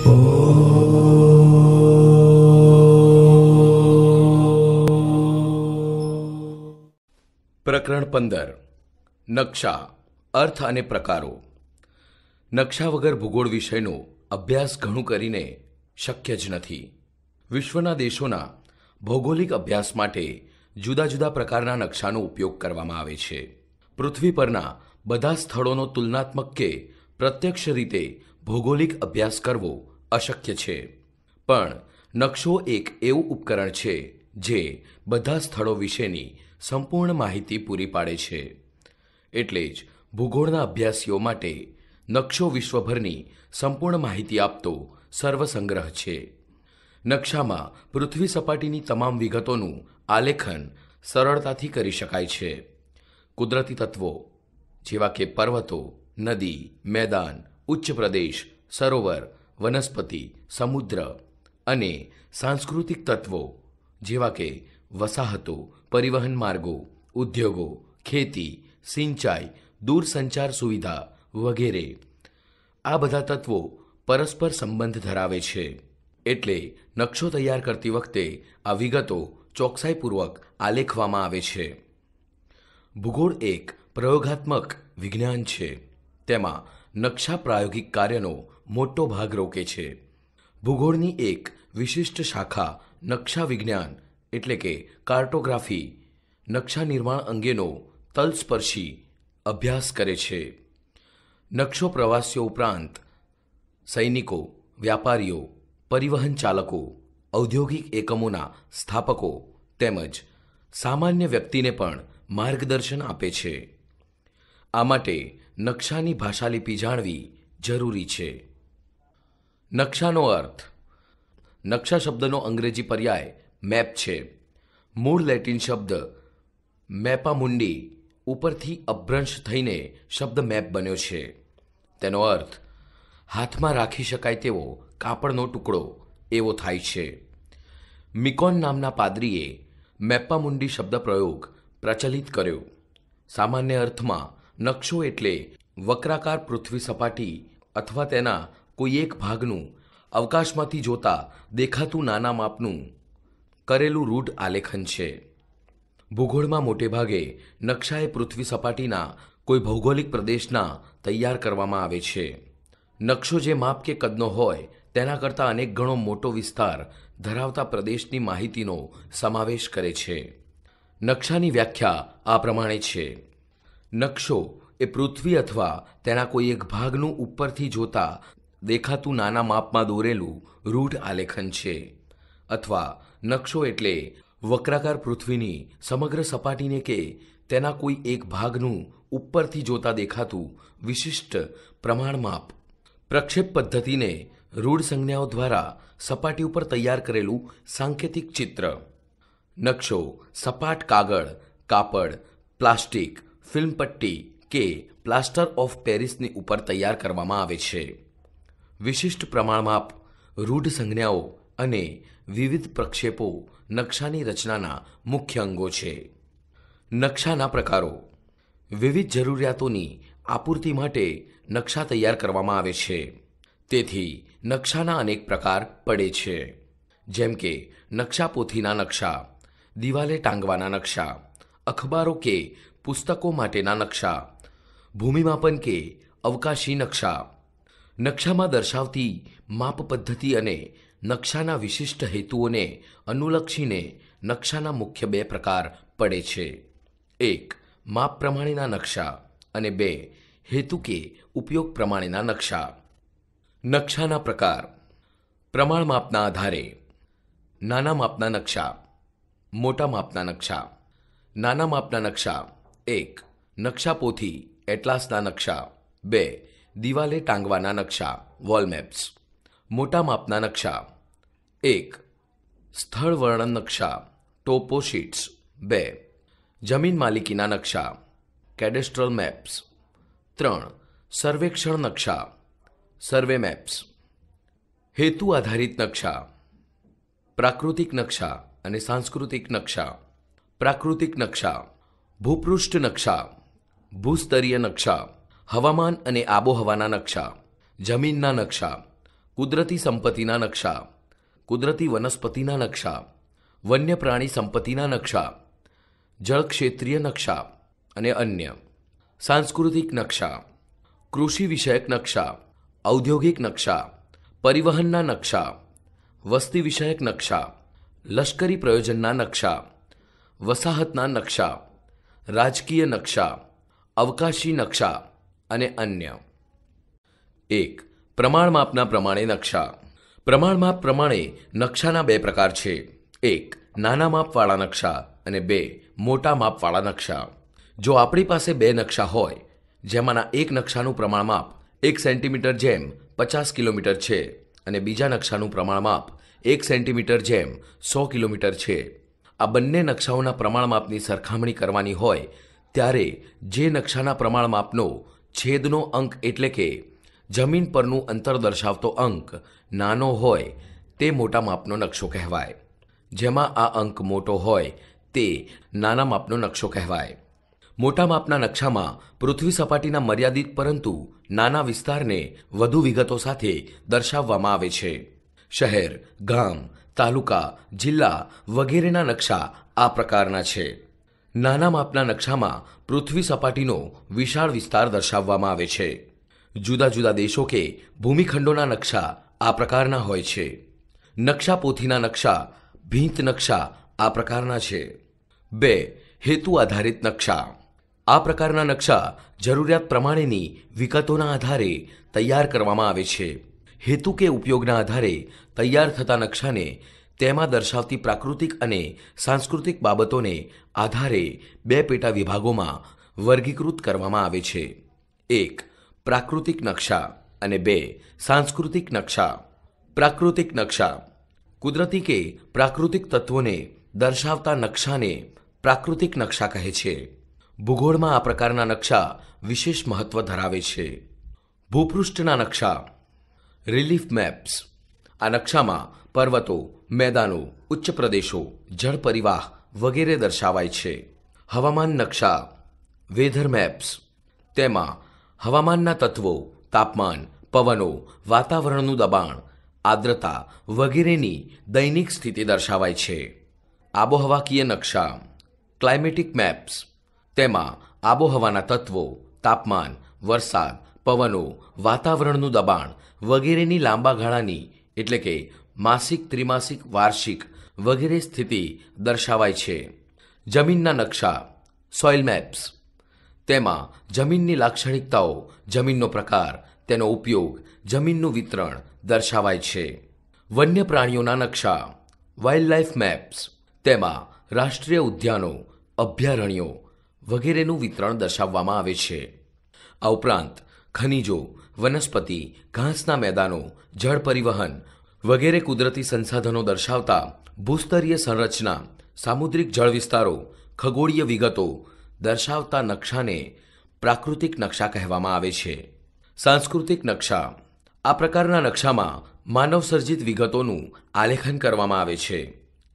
પ્રકરણ પંદર નકશા અર્થ અને પ્રકારો નકશા વગર ભૂગોળ વિષયનો અભ્યાસ ઘણું કરીને શક્ય જ નથી વિશ્વના દેશોના ભૌગોલિક અભ્યાસ માટે જુદા જુદા પ્રકારના નકશાનો ઉપયોગ કરવામાં આવે છે પૃથ્વી પરના બધા સ્થળોનો તુલનાત્મક કે પ્રત્યક્ષ રીતે ભૌગોલિક અભ્યાસ કરવો અશક્ય છે પણ નકશો એક એવું ઉપકરણ છે જે બધા સ્થળો વિશેની સંપૂર્ણ માહિતી પૂરી પાડે છે એટલે જ ભૂગોળના અભ્યાસીઓ માટે નકશો વિશ્વભરની સંપૂર્ણ માહિતી આપતો સર્વસંગ્રહ છે નકશામાં પૃથ્વી સપાટીની તમામ વિગતોનું આલેખન સરળતાથી કરી શકાય છે કુદરતી તત્વો જેવા કે પર્વતો નદી મેદાન ઉચ્ચ પ્રદેશ સરોવર વનસ્પતિ સમુદ્ર અને સાંસ્કૃતિક તત્વો જેવા કે વસાહતો પરિવહન માર્ગો ઉદ્યોગો ખેતી સિંચાઈ દૂરસંચાર સુવિધા વગેરે આ બધા તત્વો પરસ્પર સંબંધ ધરાવે છે એટલે નકશો તૈયાર કરતી વખતે આ વિગતો ચોકસાઈપૂર્વક આલેખવામાં આવે છે ભૂગોળ એક પ્રયોગાત્મક વિજ્ઞાન છે તેમાં નકશા પ્રાયોગિક કાર્યનો મોટો ભાગ રોકે છે ભૂગોળની એક વિશિષ્ટ શાખા નકશા વિજ્ઞાન એટલે કે કાર્ટોગ્રાફી નકશા નિર્માણ અંગેનો તલસ્પર્શી અભ્યાસ કરે છે નકશો પ્રવાસીઓ ઉપરાંત સૈનિકો વ્યાપારીઓ પરિવહન ચાલકો ઔદ્યોગિક એકમોના સ્થાપકો તેમજ સામાન્ય વ્યક્તિને પણ માર્ગદર્શન આપે છે આ માટે નકશાની ભાષાલિપિ જાણવી જરૂરી છે નકશાનો અર્થ નકશા શબ્દનો અંગ્રેજી પર્યાય મેપ છે મૂળ લેટિન શબ્દ મેપામુંડી ઉપરથી અભ્રંશ થઈને શબ્દ મેપ બન્યો છે તેનો અર્થ હાથમાં રાખી શકાય તેવો કાપડનો ટુકડો એવો થાય છે મિકોન નામના પાદરીએ મેપામુંડી શબ્દ પ્રયોગ પ્રચલિત કર્યો સામાન્ય અર્થમાં નકશો એટલે વક્રાકાર પૃથ્વી સપાટી અથવા તેના કોઈ એક ભાગનું અવકાશમાંથી જોતા દેખાતું નાના માપનું કરેલું રૂઢ આલેખન છે ભૂગોળમાં મોટેભાગે નકશા એ પૃથ્વી સપાટીના કોઈ ભૌગોલિક પ્રદેશના તૈયાર કરવામાં આવે છે નકશો જે માપ કે કદનો હોય તેના કરતાં અનેક ગણો મોટો વિસ્તાર ધરાવતા પ્રદેશની માહિતીનો સમાવેશ કરે છે નકશાની વ્યાખ્યા આ પ્રમાણે છે નકશો એ પૃથ્વી અથવા તેના કોઈ એક ભાગનું ઉપરથી જોતા દેખાતું નાના માપમાં દોરેલું રૂઢ આલેખન છે અથવા નકશો એટલે વક્રાકાર પૃથ્વીની સમગ્ર સપાટીને કે તેના કોઈ એક ભાગનું ઉપરથી જોતા દેખાતું વિશિષ્ટ પ્રમાણ માપ પ્રક્ષેપ પદ્ધતિને રૂઢ સંજ્ઞાઓ દ્વારા સપાટી ઉપર તૈયાર કરેલું સાંકેતિક ચિત્ર નકશો સપાટ કાગળ કાપડ પ્લાસ્ટિક ફિલ્મ પટ્ટી કે પ્લાસ્ટર ઓફ પેરિસની ઉપર તૈયાર કરવામાં આવે છે વિશિષ્ટ પ્રમાણમાપ રૂઢ સંજ્ઞાઓ અને વિવિધ પ્રક્ષેપો નકશાની રચનાના મુખ્ય અંગો છે નકશાના પ્રકારો વિવિધ જરૂરિયાતોની આપૂર્તિ માટે નકશા તૈયાર કરવામાં આવે છે તેથી નકશાના અનેક પ્રકાર પડે છે જેમ કે નકશા પોથીના નકશા દિવાલે ટાંગવાના નકશા અખબારો કે પુસ્તકો માટેના નકશા ભૂમિમાપન કે અવકાશી નકશા નકશામાં દર્શાવતી માપ પદ્ધતિ અને નકશાના વિશિષ્ટ હેતુઓને અનુલક્ષીને નકશાના મુખ્ય બે પ્રકાર પડે છે એક માપ પ્રમાણેના નકશા અને બે હેતુ કે ઉપયોગ પ્રમાણેના નકશા નકશાના પ્રકાર પ્રમાણ માપના આધારે નાના માપના નકશા મોટા માપના નકશા નાના માપના નકશા એક નકશાપોથી એટલાસના નકશા બે દિવાલે ટાંગવાના નકશા વોલમેપ્સ મોટા માપના નકશા એક સ્થળ વર્ણન નકશા ટોપોશીટ્સ બે જમીન માલિકીના નકશા કેડેસ્ટ્રલ મેપ્સ ત્રણ સર્વેક્ષણ નકશા સર્વે મેપ્સ હેતુ આધારિત નકશા પ્રાકૃતિક નકશા અને સાંસ્કૃતિક નકશા પ્રાકૃતિક નકશા ભૂપૃષ્ઠ નકશા ભૂસ્તરીય નકશા હવામાન અને આબોહવાના નકશા જમીનના નકશા કુદરતી સંપત્તિના નકશા કુદરતી વનસ્પતિના નકશા વન્ય પ્રાણી સંપત્તિના નકશા જળક્ષેત્રીય નકશા અને અન્ય સાંસ્કૃતિક નકશા કૃષિ વિષયક નકશા ઔદ્યોગિક નકશા પરિવહનના નકશા વસ્તી વિષયક નકશા લશ્કરી પ્રયોજનના નકશા વસાહતના નકશા રાજકીય નકશા અવકાશી નકશા અને અન્ય એક પ્રમાણમાપના પ્રમાણે નકશા પ્રમાણમાપ પ્રમાણે નકશાના બે પ્રકાર છે એક નાના માપવાળા નકશા અને બે મોટા માપવાળા નકશા જો આપણી પાસે બે નકશા હોય જેમાંના એક નકશાનું પ્રમાણમાપ એક સેન્ટીમીટર જેમ પચાસ કિલોમીટર છે અને બીજા નકશાનું પ્રમાણમાપ એક સેન્ટીમીટર જેમ સો કિલોમીટર છે આ બંને નકશાઓના પ્રમાણ માપની સરખામણી કરવાની હોય ત્યારે જે નકશાના પ્રમાણમાપનો છેદનો અંક એટલે કે જમીન પરનું અંતર દર્શાવતો અંક નાનો હોય તે મોટા માપનો નકશો કહેવાય જેમાં આ અંક મોટો હોય તે નાના માપનો નકશો કહેવાય મોટા માપના નકશામાં પૃથ્વી સપાટીના મર્યાદિત પરંતુ નાના વિસ્તારને વધુ વિગતો સાથે દર્શાવવામાં આવે છે શહેર ગામ તાલુકા જિલ્લા વગેરેના નકશા આ પ્રકારના છે નાના માપના નકશામાં પૃથ્વી સપાટીનો વિશાળ વિસ્તાર દર્શાવવામાં આવે છે જુદા જુદા દેશો કે ભૂમિખંડોના નકશા આ પ્રકારના હોય છે નકશા પોથીના નકશા ભીંત નકશા આ પ્રકારના છે બે હેતુ આધારિત નકશા આ પ્રકારના નકશા જરૂરિયાત પ્રમાણેની વિગતોના આધારે તૈયાર કરવામાં આવે છે હેતુ કે ઉપયોગના આધારે તૈયાર થતા નકશાને તેમાં દર્શાવતી પ્રાકૃતિક અને સાંસ્કૃતિક બાબતોને આધારે બે પેટા વિભાગોમાં વર્ગીકૃત કરવામાં આવે છે એક પ્રાકૃતિક નકશા અને બે સાંસ્કૃતિક નકશા પ્રાકૃતિક નકશા કુદરતી કે પ્રાકૃતિક તત્વોને દર્શાવતા નકશાને પ્રાકૃતિક નકશા કહે છે ભૂગોળમાં આ પ્રકારના નકશા વિશેષ મહત્વ ધરાવે છે ભૂપૃષ્ઠના નકશા રિલીફ મેપ્સ આ નકશામાં પર્વતો મેદાનો ઉચ્ચ પ્રદેશો જળ પરિવાહ વગેરે દર્શાવાય છે હવામાન નકશા વેધર મેપ્સ તેમાં હવામાનના તત્વો તાપમાન પવનો વાતાવરણનું દબાણ આર્દ્રતા વગેરેની દૈનિક સ્થિતિ દર્શાવાય છે આબોહવાકીય નકશા ક્લાઇમેટિક મેપ્સ તેમાં આબોહવાના તત્વો તાપમાન વરસાદ પવનો વાતાવરણનું દબાણ વગેરેની લાંબા ગાળાની એટલે કે માસિક ત્રિમાસિક વાર્ષિક વગેરે સ્થિતિ દર્શાવાય છે જમીનના નકશા સોઇલ મેપ્સ તેમાં જમીનની લાક્ષણિકતાઓ જમીનનો પ્રકાર તેનો ઉપયોગ જમીનનું વિતરણ દર્શાવાય છે વન્ય પ્રાણીઓના નકશા વાઇલ્ડલાઇફ મેપ્સ તેમાં રાષ્ટ્રીય ઉદ્યાનો અભયારણ્યો વગેરેનું વિતરણ દર્શાવવામાં આવે છે આ ઉપરાંત ખનિજો વનસ્પતિ ઘાસના મેદાનો જળ પરિવહન વગેરે કુદરતી સંસાધનો દર્શાવતા ભૂસ્તરીય સંરચના સામુદ્રિક જળ વિસ્તારો ખગોળીય વિગતો દર્શાવતા નકશાને પ્રાકૃતિક નકશા કહેવામાં આવે છે સાંસ્કૃતિક નકશા આ પ્રકારના નકશામાં માનવસર્જિત વિગતોનું આલેખન કરવામાં આવે છે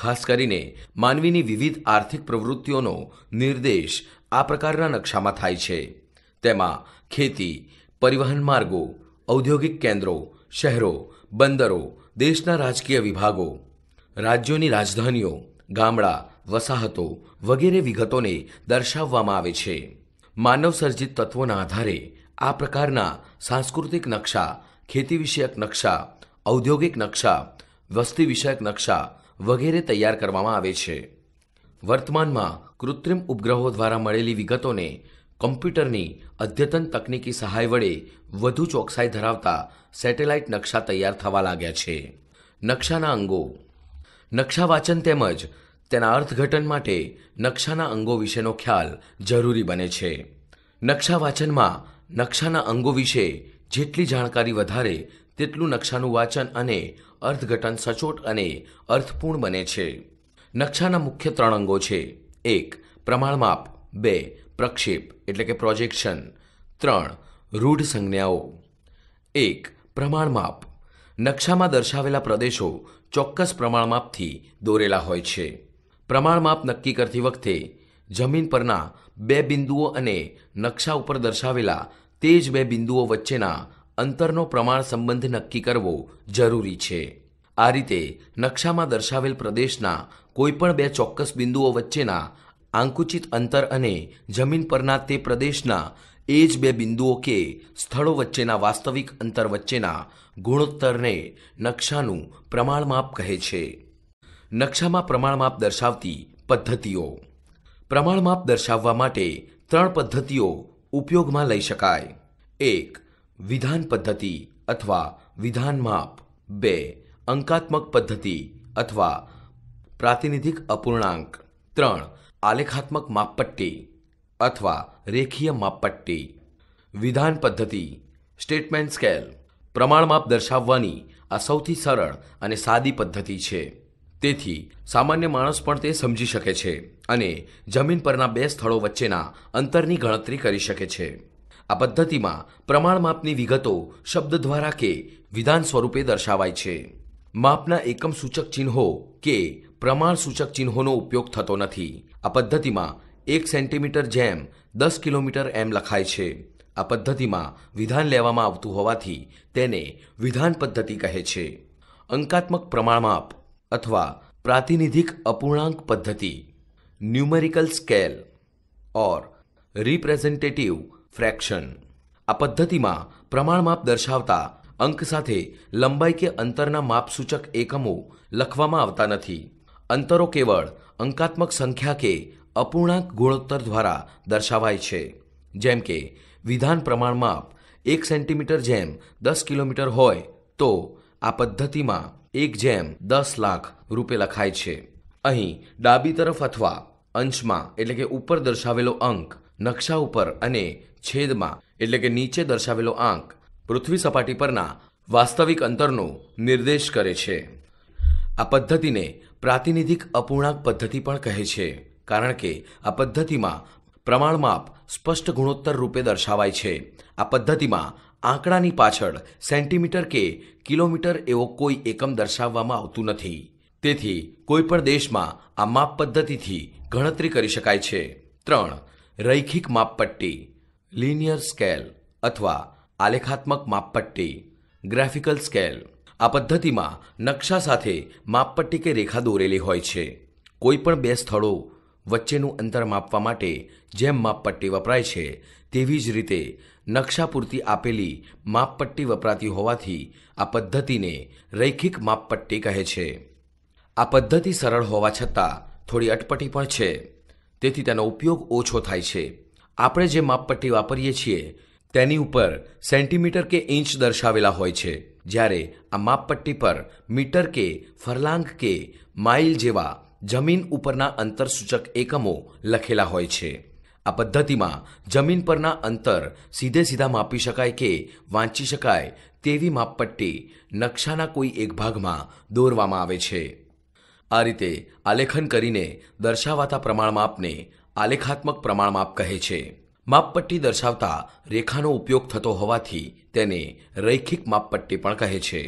ખાસ કરીને માનવીની વિવિધ આર્થિક પ્રવૃત્તિઓનો નિર્દેશ આ પ્રકારના નકશામાં થાય છે તેમાં ખેતી પરિવહન માર્ગો ઔદ્યોગિક કેન્દ્રો શહેરો બંદરો દેશના રાજકીય વિભાગો રાજ્યોની રાજધાનીઓ ગામડા વસાહતો વગેરે વિગતોને દર્શાવવામાં આવે છે માનવસર્જિત તત્વોના આધારે આ પ્રકારના સાંસ્કૃતિક નકશા ખેતી વિષયક નકશા ઔદ્યોગિક નકશા વસ્તી વિષયક નકશા વગેરે તૈયાર કરવામાં આવે છે વર્તમાનમાં કૃત્રિમ ઉપગ્રહો દ્વારા મળેલી વિગતોને કમ્પ્યુટરની અદ્યતન તકનીકી સહાય વડે વધુ ચોકસાઈ ધરાવતા સેટેલાઇટ નકશા તૈયાર થવા લાગ્યા છે નકશાના અંગો નકશા વાંચન તેમજ તેના અર્થઘટન માટે નકશાના અંગો વિશેનો ખ્યાલ જરૂરી બને છે નકશા વાંચનમાં નકશાના અંગો વિશે જેટલી જાણકારી વધારે તેટલું નકશાનું વાંચન અને અર્થઘટન સચોટ અને અર્થપૂર્ણ બને છે નકશાના મુખ્ય ત્રણ અંગો છે એક પ્રમાણમાપ બે પ્રક્ષેપ એટલે કે પ્રોજેક્શન ત્રણ રૂઢ સંજ્ઞાઓ એક પ્રમાણમાપ નકશામાં દર્શાવેલા પ્રદેશો ચોક્કસ પ્રમાણમાપથી દોરેલા હોય છે પ્રમાણમાપ નક્કી કરતી વખતે જમીન પરના બે બિંદુઓ અને નકશા ઉપર દર્શાવેલા તે જ બે બિંદુઓ વચ્ચેના અંતરનો પ્રમાણ સંબંધ નક્કી કરવો જરૂરી છે આ રીતે નકશામાં દર્શાવેલ પ્રદેશના કોઈપણ બે ચોક્કસ બિંદુઓ વચ્ચેના આંકુચિત અંતર અને જમીન પરના તે પ્રદેશના એ જ બે બિંદુઓ કે સ્થળો વચ્ચેના વાસ્તવિક અંતર વચ્ચેના ગુણોત્તરને નકશાનું પ્રમાણમાપ કહે છે નકશામાં પ્રમાણમાપ દર્શાવતી પદ્ધતિઓ પ્રમાણમાપ દર્શાવવા માટે ત્રણ પદ્ધતિઓ ઉપયોગમાં લઈ શકાય એક વિધાન પદ્ધતિ અથવા વિધાન માપ બે અંકાત્મક પદ્ધતિ અથવા પ્રાતિનિધિક અપૂર્ણાંક ત્રણ આલેખાત્મક માપપટ્ટી અથવા રેખીય માપપટ્ટી વિધાન પદ્ધતિ સ્ટેટમેન્ટ સ્કેલ પ્રમાણમાપ દર્શાવવાની આ સૌથી સરળ અને સાદી પદ્ધતિ છે તેથી સામાન્ય માણસ પણ તે સમજી શકે છે અને જમીન પરના બે સ્થળો વચ્ચેના અંતરની ગણતરી કરી શકે છે આ પદ્ધતિમાં પ્રમાણમાપની વિગતો શબ્દ દ્વારા કે વિધાન સ્વરૂપે દર્શાવાય છે માપના એકમ સૂચક ચિહ્નો કે પ્રમાણસૂચક ચિહ્નોનો ઉપયોગ થતો નથી આ પદ્ધતિમાં એક સેન્ટીમીટર જેમ દસ કિલોમીટર એમ લખાય છે આ પદ્ધતિમાં વિધાન લેવામાં આવતું હોવાથી તેને વિધાન પદ્ધતિ કહે છે અંકાત્મક પ્રમાણમાપ અથવા પ્રાતિનિધિક અપૂર્ણાંક પદ્ધતિ numerical scale or representative fraction આ પદ્ધતિમાં પ્રમાણમાપ દર્શાવતા અંક સાથે લંબાઈ કે અંતરના માપસૂચક એકમો લખવામાં આવતા નથી અંતરો કેવળ અંકાત્મક સંખ્યા કે અપૂર્ણાંક ગુણોત્તર દ્વારા દર્શાવાય છે જેમ કે વિધાન પ્રમાણ માપ એક સેન્ટીમીટર જેમ દસ કિલોમીટર હોય તો આ પદ્ધતિમાં એક જેમ દસ લાખ રૂપે લખાય છે અહીં ડાબી તરફ અથવા અંશમાં એટલે કે ઉપર દર્શાવેલો અંક નકશા ઉપર અને છેદમાં એટલે કે નીચે દર્શાવેલો આંક પૃથ્વી સપાટી પરના વાસ્તવિક અંતરનો નિર્દેશ કરે છે આ પદ્ધતિને પ્રાતિનિધિક અપૂર્ણાંક પદ્ધતિ પણ કહે છે કારણ કે આ પદ્ધતિમાં પ્રમાણમાપ સ્પષ્ટ ગુણોત્તર રૂપે દર્શાવાય છે આ પદ્ધતિમાં આંકડાની પાછળ સેન્ટીમીટર કે કિલોમીટર એવો કોઈ એકમ દર્શાવવામાં આવતું નથી તેથી કોઈપણ દેશમાં આ માપ પદ્ધતિથી ગણતરી કરી શકાય છે ત્રણ રૈખિક માપપટ્ટી લિનિયર સ્કેલ અથવા આલેખાત્મક માપપટ્ટી ગ્રાફિકલ સ્કેલ આ પદ્ધતિમાં નકશા સાથે માપપટ્ટી કે રેખા દોરેલી હોય છે કોઈપણ બે સ્થળો વચ્ચેનું અંતર માપવા માટે જેમ માપપટ્ટી વપરાય છે તેવી જ રીતે નકશા પૂરતી આપેલી માપપટ્ટી વપરાતી હોવાથી આ પદ્ધતિને રૈખિક માપપટ્ટી કહે છે આ પદ્ધતિ સરળ હોવા છતાં થોડી અટપટી પણ છે તેથી તેનો ઉપયોગ ઓછો થાય છે આપણે જે માપપટ્ટી વાપરીએ છીએ તેની ઉપર સેન્ટીમીટર કે ઇંચ દર્શાવેલા હોય છે જ્યારે આ માપપટ્ટી પર મીટર કે ફરલાંગ કે માઇલ જેવા જમીન ઉપરના અંતરસૂચક એકમો લખેલા હોય છે આ પદ્ધતિમાં જમીન પરના અંતર સીધે સીધા માપી શકાય કે વાંચી શકાય તેવી માપપટ્ટી નકશાના કોઈ એક ભાગમાં દોરવામાં આવે છે આ રીતે આલેખન કરીને દર્શાવાતા પ્રમાણમાપને આલેખાત્મક પ્રમાણમાપ કહે છે માપપટ્ટી દર્શાવતા રેખાનો ઉપયોગ થતો હોવાથી તેને રૈખિક માપપટ્ટી પણ કહે છે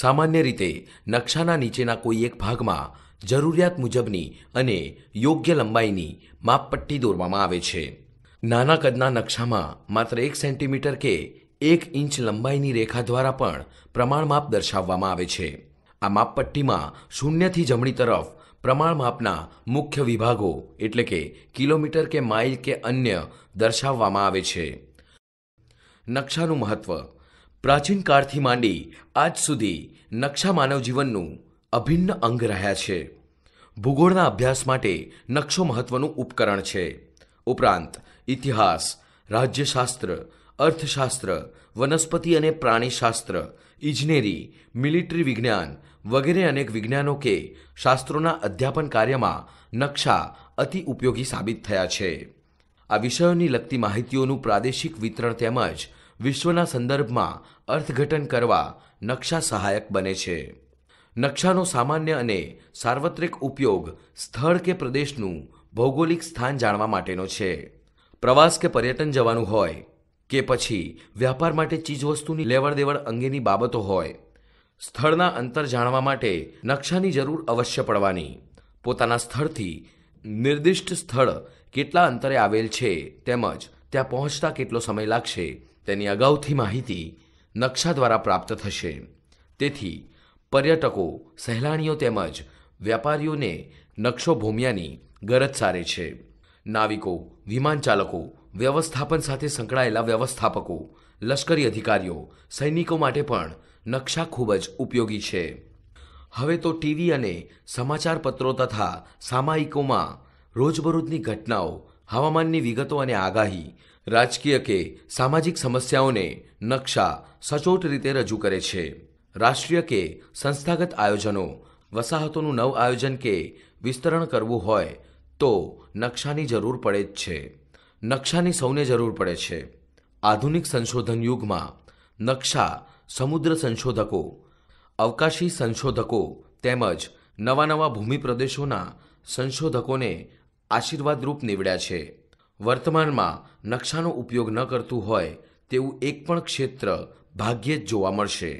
સામાન્ય રીતે નકશાના નીચેના કોઈ એક ભાગમાં જરૂરિયાત મુજબની અને યોગ્ય લંબાઈની માપપટ્ટી દોરવામાં આવે છે નાના કદના નકશામાં માત્ર એક સેન્ટીમીટર કે એક ઇંચ લંબાઈની રેખા દ્વારા પણ પ્રમાણમાપ દર્શાવવામાં આવે છે આ માપપટ્ટીમાં શૂન્યથી જમણી તરફ પ્રમાણમાપના મુખ્ય વિભાગો એટલે કે કિલોમીટર કે માઇલ કે અન્ય દર્શાવવામાં આવે છે નકશાનું મહત્ત્વ પ્રાચીન કાળથી માંડી આજ સુધી નકશા માનવ જીવનનું અભિન્ન અંગ રહ્યા છે ભૂગોળના અભ્યાસ માટે નકશો મહત્ત્વનું ઉપકરણ છે ઉપરાંત ઇતિહાસ રાજ્યશાસ્ત્ર અર્થશાસ્ત્ર વનસ્પતિ અને પ્રાણીશાસ્ત્ર ઇજનેરી મિલિટરી વિજ્ઞાન વગેરે અનેક વિજ્ઞાનો કે શાસ્ત્રોના અધ્યાપન કાર્યમાં નકશા અતિ ઉપયોગી સાબિત થયા છે આ વિષયોની લગતી માહિતીઓનું પ્રાદેશિક વિતરણ તેમજ વિશ્વના સંદર્ભમાં અર્થઘટન કરવા નકશા સહાયક બને છે નકશાનો સામાન્ય અને સાર્વત્રિક ઉપયોગ સ્થળ કે પ્રદેશનું ભૌગોલિક સ્થાન જાણવા માટેનો છે પ્રવાસ કે પર્યટન જવાનું હોય કે પછી વ્યાપાર માટે ચીજવસ્તુની લેવડ દેવડ અંગેની બાબતો હોય સ્થળના અંતર જાણવા માટે નકશાની જરૂર અવશ્ય પડવાની પોતાના સ્થળથી નિર્દિષ્ટ સ્થળ કેટલા અંતરે આવેલ છે તેમજ ત્યાં પહોંચતા કેટલો સમય લાગશે તેની અગાઉથી માહિતી નકશા દ્વારા પ્રાપ્ત થશે તેથી પર્યટકો સહેલાણીઓ તેમજ વેપારીઓને નકશો ભૂમિયાની ગરજ સારે છે નાવિકો વિમાન ચાલકો વ્યવસ્થાપન સાથે સંકળાયેલા વ્યવસ્થાપકો લશ્કરી અધિકારીઓ સૈનિકો માટે પણ નકશા ખૂબ જ ઉપયોગી છે હવે તો ટીવી અને સમાચારપત્રો તથા સામાયિકોમાં રોજબરોજની ઘટનાઓ હવામાનની વિગતો અને આગાહી રાજકીય કે સામાજિક સમસ્યાઓને નકશા સચોટ રીતે રજૂ કરે છે રાષ્ટ્રીય કે સંસ્થાગત આયોજનો વસાહતોનું નવ આયોજન કે વિસ્તરણ કરવું હોય તો નકશાની જરૂર પડે જ છે નકશાની સૌને જરૂર પડે છે આધુનિક સંશોધન યુગમાં નકશા સમુદ્ર સંશોધકો અવકાશી સંશોધકો તેમજ નવા નવા ભૂમિ પ્રદેશોના સંશોધકોને આશીર્વાદરૂપ નીવડ્યા છે વર્તમાનમાં નકશાનો ઉપયોગ ન કરતું હોય તેવું એક પણ ક્ષેત્ર ભાગ્યે જ જોવા મળશે